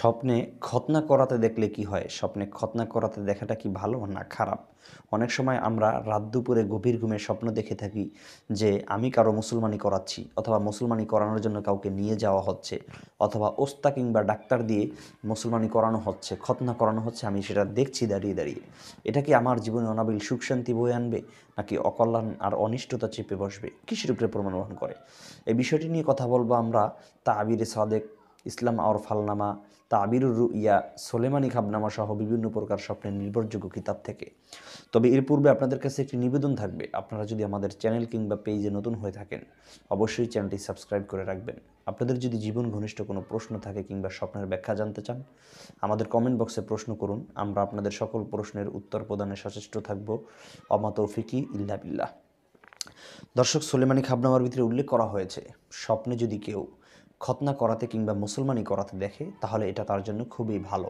স্বপ্নে খতনা করাতে দেখলে কি হয় স্বপ্নে খতনা করাতে দেখাটা কি ভালো না খারাপ অনেক সময় আমরা রাত দুপুরে গভীর ঘুমে স্বপ্ন দেখে থাকি যে আমি কারো মুসলমানি করাচ্ছি অথবা মুসলমানি করানোর জন্য কাউকে নিয়ে যাওয়া হচ্ছে অথবা ওস্তা কিংবা ডাক্তার দিয়ে মুসলমানি করানো হচ্ছে খতনা করানো হচ্ছে আমি সেটা দেখছি দাঁড়িয়ে দাঁড়িয়ে এটা কি আমার জীবনে অনাবিল সুখ শান্তি বয়ে আনবে নাকি অকল্যাণ আর অনিষ্টতা চেপে বসবে কিসের উপরে প্রমাণ করে এই বিষয়টি নিয়ে কথা বলবো আমরা তাবিরে সাদেক ইসলাম আওর ফালনামা তাবিরুর ইয়া সোলেমানি খাবনামা সহ বিভিন্ন প্রকার স্বপ্নের নির্ভরযোগ্য কিতাব থেকে তবে এর পূর্বে আপনাদের কাছে একটি নিবেদন থাকবে আপনারা যদি আমাদের চ্যানেল কিংবা পেজে নতুন হয়ে থাকেন অবশ্যই চ্যানেলটি সাবস্ক্রাইব করে রাখবেন আপনাদের যদি জীবন ঘনিষ্ঠ কোনো প্রশ্ন থাকে কিংবা স্বপ্নের ব্যাখ্যা জানতে চান আমাদের কমেন্ট বক্সে প্রশ্ন করুন আমরা আপনাদের সকল প্রশ্নের উত্তর প্রদানে সচেষ্ট থাকব অমা তৌফিকি ইল্লা বিল্লা দর্শক সোলেমানি খাবনামার ভিতরে উল্লেখ করা হয়েছে স্বপ্নে যদি কেউ খতনা করাতে কিংবা মুসলমানি করাতে দেখে তাহলে এটা তার জন্য খুবই ভালো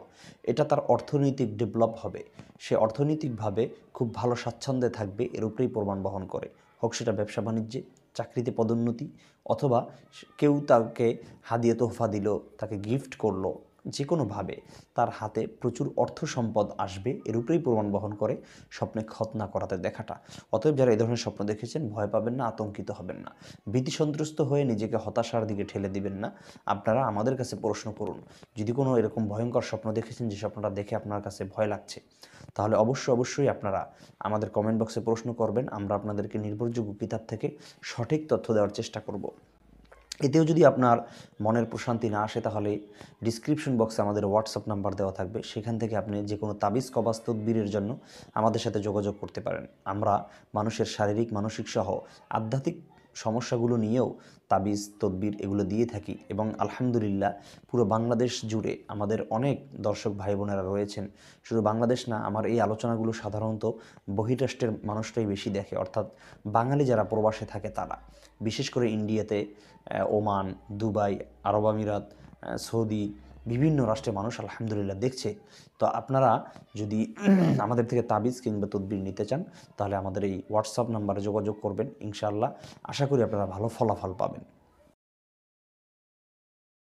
এটা তার অর্থনৈতিক ডেভেলপ হবে সে অর্থনৈতিকভাবে খুব ভালো স্বাচ্ছন্দ্যে থাকবে এর উপরেই প্রমাণ বহন করে হোক সেটা ব্যবসা বাণিজ্যে চাকরিতে পদোন্নতি অথবা কেউ তাকে হাদিয়ে তোহফা দিল তাকে গিফট করলো যে কোনোভাবে তার হাতে প্রচুর অর্থ সম্পদ আসবে এর উপরেই প্রমাণ বহন করে স্বপ্নে খতনা করাতে দেখাটা অতএব যারা এই ধরনের স্বপ্ন দেখেছেন ভয় পাবেন না আতঙ্কিত হবেন না ভীতি সন্ত্রস্ত হয়ে নিজেকে হতাশার দিকে ঠেলে দিবেন না আপনারা আমাদের কাছে প্রশ্ন করুন যদি কোনো এরকম ভয়ঙ্কর স্বপ্ন দেখেছেন যে স্বপ্নটা দেখে আপনার কাছে ভয় লাগছে তাহলে অবশ্য অবশ্যই আপনারা আমাদের কমেন্ট বক্সে প্রশ্ন করবেন আমরা আপনাদেরকে নির্ভরযোগ্য কিতাব থেকে সঠিক তথ্য দেওয়ার চেষ্টা করব এতেও যদি আপনার মনের প্রশান্তি না আসে তাহলে ডিসক্রিপশন বক্সে আমাদের হোয়াটসঅ্যাপ নাম্বার দেওয়া থাকবে সেখান থেকে আপনি যে কোনো তাবিজ কবাস তদবিরের জন্য আমাদের সাথে যোগাযোগ করতে পারেন আমরা মানুষের শারীরিক মানসিক সহ আধ্যাত্মিক সমস্যাগুলো নিয়েও তাবিজ তদবির এগুলো দিয়ে থাকি এবং আলহামদুলিল্লাহ পুরো বাংলাদেশ জুড়ে আমাদের অনেক দর্শক ভাই বোনেরা রয়েছেন শুধু বাংলাদেশ না আমার এই আলোচনাগুলো সাধারণত বহিরাষ্ট্রের মানুষটাই বেশি দেখে অর্থাৎ বাঙালি যারা প্রবাসে থাকে তারা বিশেষ করে ইন্ডিয়াতে ওমান দুবাই আরব আমিরাত সৌদি বিভিন্ন রাষ্ট্রের মানুষ আলহামদুলিল্লাহ দেখছে তো আপনারা যদি আমাদের থেকে তাবিজ কিংবা তদবির নিতে চান তাহলে আমাদের এই হোয়াটসঅ্যাপ নাম্বারে যোগাযোগ করবেন ইনশাআল্লাহ আশা করি আপনারা ভালো ফলাফল পাবেন